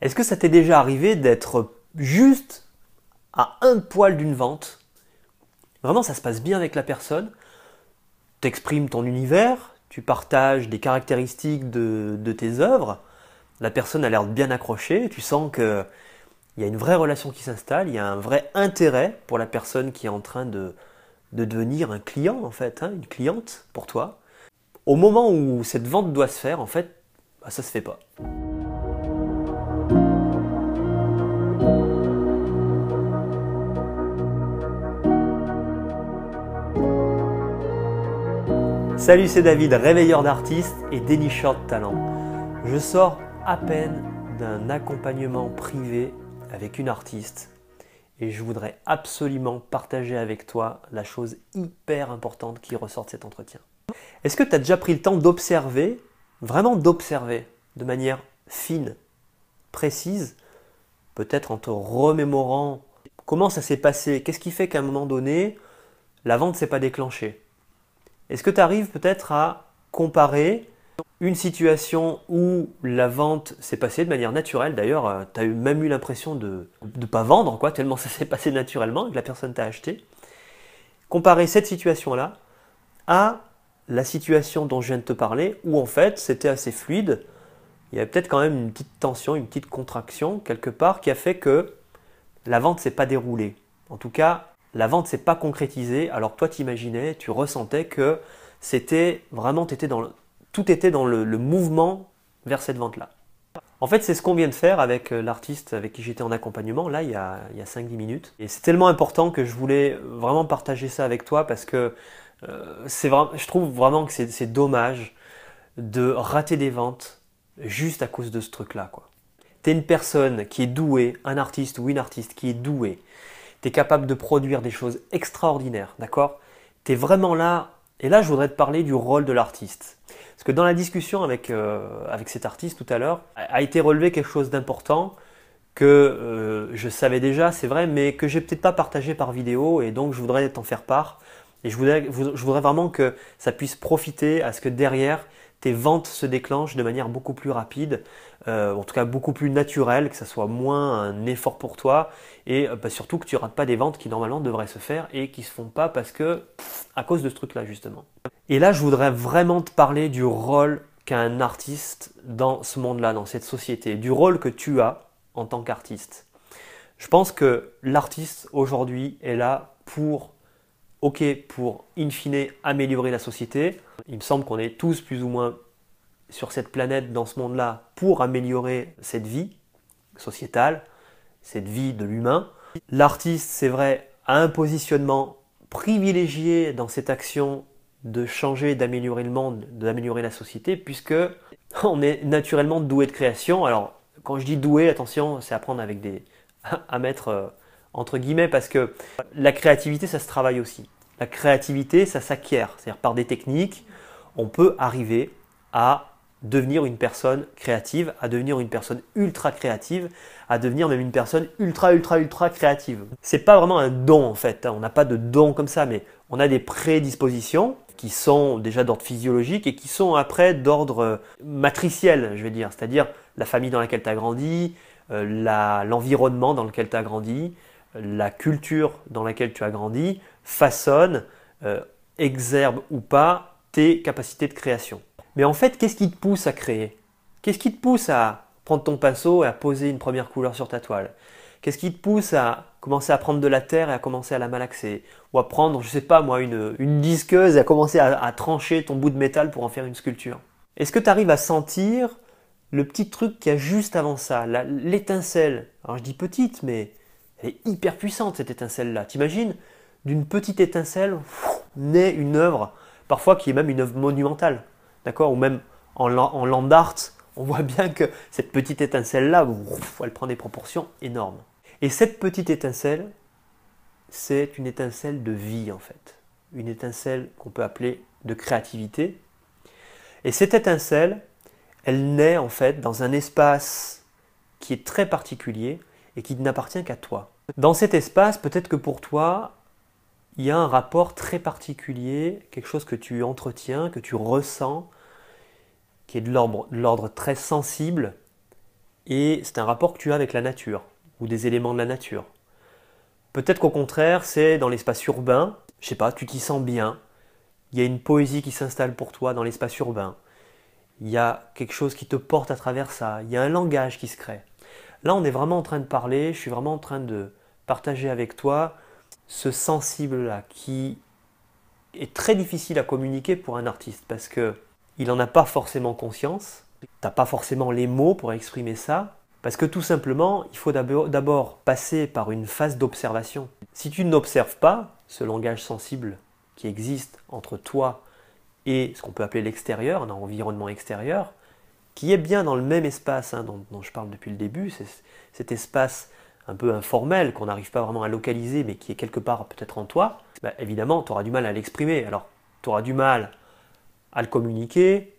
Est-ce que ça t'est déjà arrivé d'être juste à un poil d'une vente Vraiment, ça se passe bien avec la personne. tu exprimes ton univers, tu partages des caractéristiques de, tes œuvres. La personne a l'air bien accrochée, tu sens qu'il y a une vraie relation qui s'installe, il y a un vrai intérêt pour la personne qui est en train de, devenir un client en fait, hein, une cliente pour toi. Au moment où cette vente doit se faire, en fait, bah, ça se fait pas. Salut, c'est David, réveilleur d'artistes et dénicheur de talents. Je sors à peine d'un accompagnement privé avec une artiste et je voudrais absolument partager avec toi la chose hyper importante qui ressort de cet entretien. Est-ce que tu as déjà pris le temps d'observer, vraiment d'observer, de manière fine, précise, peut-être en te remémorant comment ça s'est passé, qu'est-ce qui fait qu'à un moment donné, la vente ne s'est pas déclenchée est-ce que tu arrives peut-être à comparer une situation où la vente s'est passée de manière naturelle, d'ailleurs, euh, tu as même eu l'impression de ne pas vendre, quoi, tellement ça s'est passé naturellement et que la personne t'a acheté, comparer cette situation-là à la situation dont je viens de te parler, où en fait c'était assez fluide, il y avait peut-être quand même une petite tension, une petite contraction quelque part qui a fait que la vente s'est pas déroulée. En tout cas, la vente s'est pas concrétisée, alors toi tu imaginais, tu ressentais que c'était vraiment, étais dans tout était dans le, mouvement vers cette vente-là. En fait, c'est ce qu'on vient de faire avec euh, l'artiste avec qui j'étais en accompagnement, là, il y a, 5-10 minutes. Et c'est tellement important que je voulais vraiment partager ça avec toi parce que euh, je trouve vraiment que c'est dommage de rater des ventes juste à cause de ce truc-là. Tu es une personne qui est douée, un artiste ou une artiste qui est douée, tu es capable de produire des choses extraordinaires, d'accord Tu es vraiment là, et là je voudrais te parler du rôle de l'artiste. Parce que dans la discussion avec, euh, avec cet artiste tout à l'heure, a été relevé quelque chose d'important que euh, je savais déjà, c'est vrai, mais que j'ai peut-être pas partagé par vidéo, et donc je voudrais t'en faire part. Et je voudrais vraiment que ça puisse profiter à ce que derrière, tes ventes se déclenchent de manière beaucoup plus rapide, euh, en tout cas beaucoup plus naturelle, que ça soit moins un effort pour toi, et euh, bah, surtout que tu rates pas des ventes qui normalement devraient se faire et qui se font pas parce que à cause de ce truc-là justement. Et là, je voudrais vraiment te parler du rôle qu'a un artiste dans ce monde-là, dans cette société, du rôle que tu as en tant qu'artiste. Je pense que l'artiste aujourd'hui est là pour OK pour, in fine, améliorer la société. Il me semble qu'on est tous plus ou moins sur cette planète, dans ce monde-là, pour améliorer cette vie sociétale, cette vie de l'humain. L'artiste, c'est vrai, a un positionnement privilégié dans cette action de changer, d'améliorer le monde, d'améliorer la société, puisque on est naturellement doué de création. Alors, quand je dis doué, attention, c'est à prendre avec des... à mettre euh, entre guillemets, parce que la créativité, ça se travaille aussi. La créativité, ça s'acquiert. C'est-à-dire par des techniques, on peut arriver à devenir une personne créative, à devenir une personne ultra créative, à devenir même une personne ultra ultra ultra créative. n'est pas vraiment un don en fait, hein. on n'a pas de don comme ça, mais on a des prédispositions qui sont déjà d'ordre physiologique et qui sont après d'ordre euh, matriciel, je veux dire, c'est-à-dire la famille dans laquelle tu as grandi, euh, l'environnement dans lequel tu as grandi, la culture dans laquelle tu as grandi façonne, euh, exerbe ou pas, tes capacités de création. Mais en fait, qu'est-ce qui te pousse à créer Qu'est-ce qui te pousse à prendre ton pinceau et à poser une première couleur sur ta toile Qu'est-ce qui te pousse à commencer à prendre de la terre et à commencer à la malaxer Ou à prendre, je ne sais pas moi, une, disqueuse et à commencer à, trancher ton bout de métal pour en faire une sculpture Est-ce que tu arrives à sentir le petit truc qui a juste avant ça, l'étincelle Alors je dis petite, mais elle est hyper puissante cette étincelle-là. T'imagines D'une petite étincelle naît une œuvre, parfois qui est même une œuvre monumentale, d'accord Ou même en, en land art, on voit bien que cette petite étincelle-là, elle prend des proportions énormes. Et cette petite étincelle, c'est une étincelle de vie en fait. Une étincelle qu'on peut appeler de créativité. Et cette étincelle, elle naît en fait dans un espace qui est très particulier, et qui n'appartient qu'à toi. Dans cet espace, peut-être que pour toi, il y a un rapport très particulier, quelque chose que tu entretiens, que tu ressens, qui est de l'ordre très sensible, et c'est un rapport que tu as avec la nature, ou des éléments de la nature. Peut-être qu'au contraire, c'est dans l'espace urbain, je sais pas, tu t'y sens bien, il y a une poésie qui s'installe pour toi dans l'espace urbain, il y a quelque chose qui te porte à travers ça, il y a un langage qui se crée. Là, on est vraiment en train de parler, je suis vraiment en train de partager avec toi ce sensible-là qui est très difficile à communiquer pour un artiste parce qu'il il n'en a pas forcément conscience, n'as pas forcément les mots pour exprimer ça, parce que tout simplement, il faut d'abord passer par une phase d'observation. Si tu n'observes pas ce langage sensible qui existe entre toi et ce qu'on peut appeler l'extérieur, un environnement extérieur, qui est bien dans le même espace hein, dont, je parle depuis le début, c'est cet espace un peu informel qu'on n'arrive pas vraiment à localiser mais qui est quelque part peut-être en toi, bah, évidemment tu auras du mal à l'exprimer. Alors tu auras du mal à le communiquer,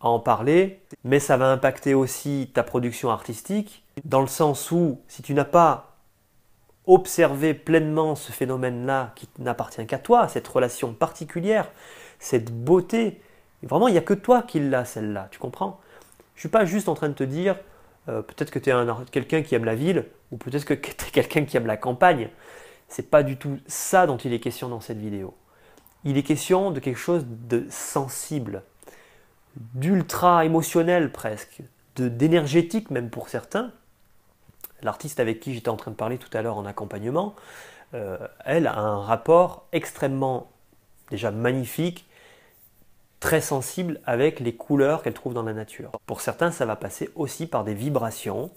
à en parler, mais ça va impacter aussi ta production artistique, dans le sens où si tu n'as pas observé pleinement ce phénomène-là qui n'appartient qu'à toi, cette relation particulière, cette beauté, vraiment il n'y a que toi qui l'as celle-là, tu comprends je suis pas juste en train de te dire, euh, peut-être que tu es quelqu'un qui aime la ville, ou peut-être que tu es quelqu'un qui aime la campagne. C'est pas du tout ça dont il est question dans cette vidéo. Il est question de quelque chose de sensible, d'ultra émotionnel presque, d'énergétique même pour certains. L'artiste avec qui j'étais en train de parler tout à l'heure en accompagnement, euh, elle a un rapport extrêmement déjà magnifique très sensible avec les couleurs qu'elle trouve dans la nature. Pour certains, ça va passer aussi par des vibrations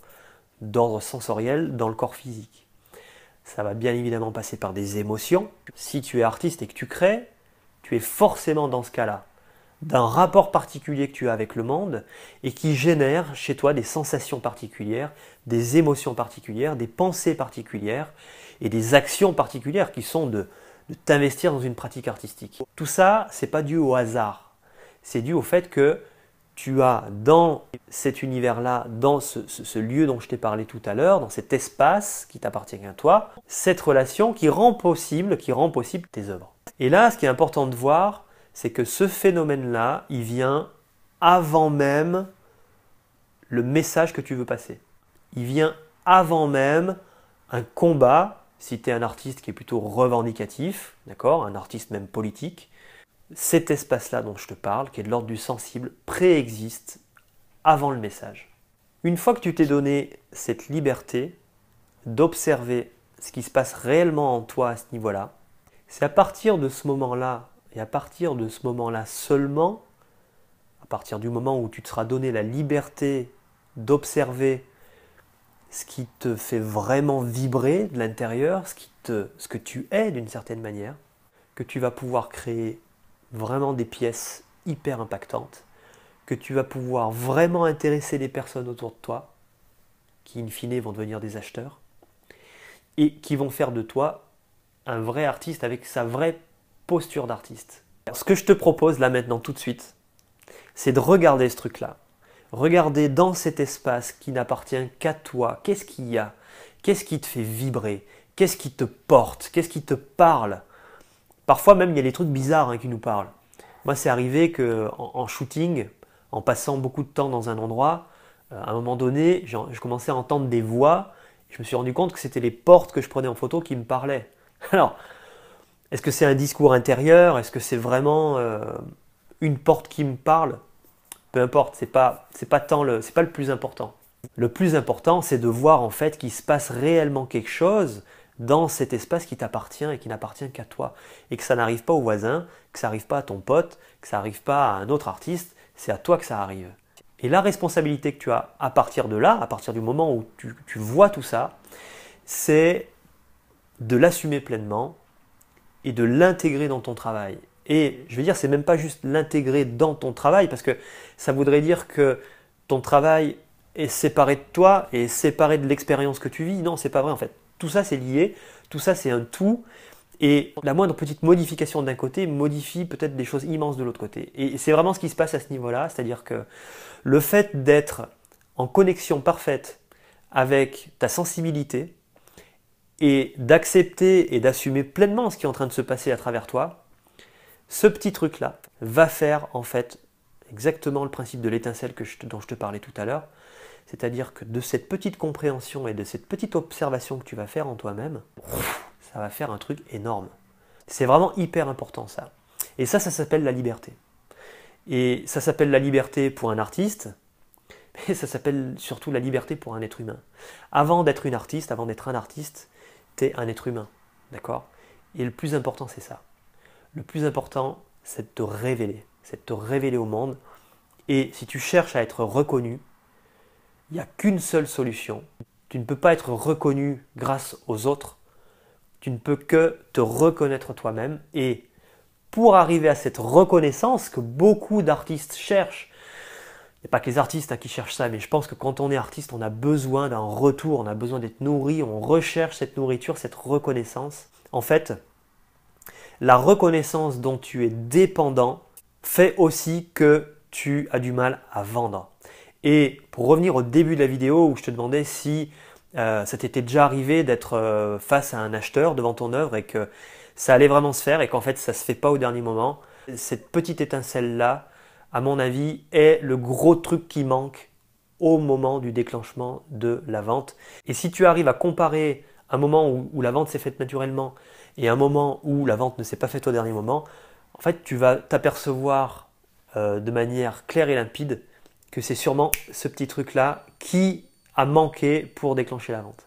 d'ordre sensoriel dans le corps physique. Ça va bien évidemment passer par des émotions. Si tu es artiste et que tu crées, tu es forcément dans ce cas-là, d'un rapport particulier que tu as avec le monde et qui génère chez toi des sensations particulières, des émotions particulières, des pensées particulières et des actions particulières qui sont de, t'investir dans une pratique artistique. Tout ça, c'est pas dû au hasard c'est dû au fait que tu as dans cet univers-là, dans ce, lieu dont je t'ai parlé tout à l'heure, dans cet espace qui t'appartient à toi, cette relation qui rend possible, qui rend possible tes œuvres. Et là, ce qui est important de voir, c'est que ce phénomène-là, il vient avant même le message que tu veux passer. Il vient avant même un combat, si tu es un artiste qui est plutôt revendicatif, d'accord, un artiste même politique, cet espace-là dont je te parle, qui est de l'ordre du sensible, préexiste avant le message. Une fois que tu t'es donné cette liberté d'observer ce qui se passe réellement en toi à ce niveau-là, c'est à partir de ce moment-là, et à partir de ce moment-là seulement, à partir du moment où tu te seras donné la liberté d'observer ce qui te fait vraiment vibrer de l'intérieur, ce, ce que tu es d'une certaine manière, que tu vas pouvoir créer vraiment des pièces hyper impactantes, que tu vas pouvoir vraiment intéresser les personnes autour de toi, qui in fine vont devenir des acheteurs, et qui vont faire de toi un vrai artiste avec sa vraie posture d'artiste. Ce que je te propose là maintenant tout de suite, c'est de regarder ce truc-là. Regarder dans cet espace qui n'appartient qu'à toi, qu'est-ce qu'il y a Qu'est-ce qui te fait vibrer Qu'est-ce qui te porte Qu'est-ce qui te parle Parfois même, il y a des trucs bizarres hein, qui nous parlent. Moi, c'est arrivé que en, shooting, en passant beaucoup de temps dans un endroit, euh, à un moment donné, je commençais à entendre des voix. Je me suis rendu compte que c'était les portes que je prenais en photo qui me parlaient. Alors, est-ce que c'est un discours intérieur Est-ce que c'est vraiment euh, une porte qui me parle Peu importe, c'est pas pas le pas le plus important. Le plus important, c'est de voir en fait qu'il se passe réellement quelque chose dans cet espace qui t'appartient et qui n'appartient qu'à toi. Et que ça n'arrive pas au voisin, que ça n'arrive pas à ton pote, que ça n'arrive pas à un autre artiste, c'est à toi que ça arrive. Et la responsabilité que tu as à partir de là, à partir du moment où tu, vois tout ça, c'est de l'assumer pleinement et de l'intégrer dans ton travail. Et je veux dire, c'est même pas juste l'intégrer dans ton travail, parce que ça voudrait dire que ton travail est séparé de toi et séparé de l'expérience que tu vis. Non, c'est pas vrai en fait. Tout ça, c'est lié, tout ça, c'est un tout. Et la moindre petite modification d'un côté modifie peut-être des choses immenses de l'autre côté. Et c'est vraiment ce qui se passe à ce niveau-là, c'est-à-dire que le fait d'être en connexion parfaite avec ta sensibilité et d'accepter et d'assumer pleinement ce qui est en train de se passer à travers toi, ce petit truc-là va faire en fait exactement le principe de l'étincelle dont je te parlais tout à l'heure, c'est-à-dire que de cette petite compréhension et de cette petite observation que tu vas faire en toi-même, ça va faire un truc énorme. C'est vraiment hyper important ça. Et ça, ça s'appelle la liberté. Et ça s'appelle la liberté pour un artiste, mais ça s'appelle surtout la liberté pour un être humain. Avant d'être une artiste, avant d'être un artiste, es un être humain, d'accord Et le plus important, c'est ça. Le plus important, c'est de te révéler, c'est de te révéler au monde. Et si tu cherches à être reconnu, il n'y a qu'une seule solution. Tu ne peux pas être reconnu grâce aux autres. Tu ne peux que te reconnaître toi-même. Et pour arriver à cette reconnaissance que beaucoup d'artistes cherchent, et pas que les artistes hein, qui cherchent ça, mais je pense que quand on est artiste, on a besoin d'un retour, on a besoin d'être nourri, on recherche cette nourriture, cette reconnaissance. En fait, la reconnaissance dont tu es dépendant fait aussi que tu as du mal à vendre. Et pour revenir au début de la vidéo où je te demandais si euh, ça t'était déjà arrivé d'être euh, face à un acheteur devant ton œuvre et que ça allait vraiment se faire et qu'en fait ça se fait pas au dernier moment, cette petite étincelle-là, à mon avis, est le gros truc qui manque au moment du déclenchement de la vente. Et si tu arrives à comparer un moment où, la vente s'est faite naturellement et un moment où la vente ne s'est pas faite au dernier moment, en fait, tu vas t'apercevoir euh, de manière claire et limpide que c'est sûrement ce petit truc-là qui a manqué pour déclencher la vente.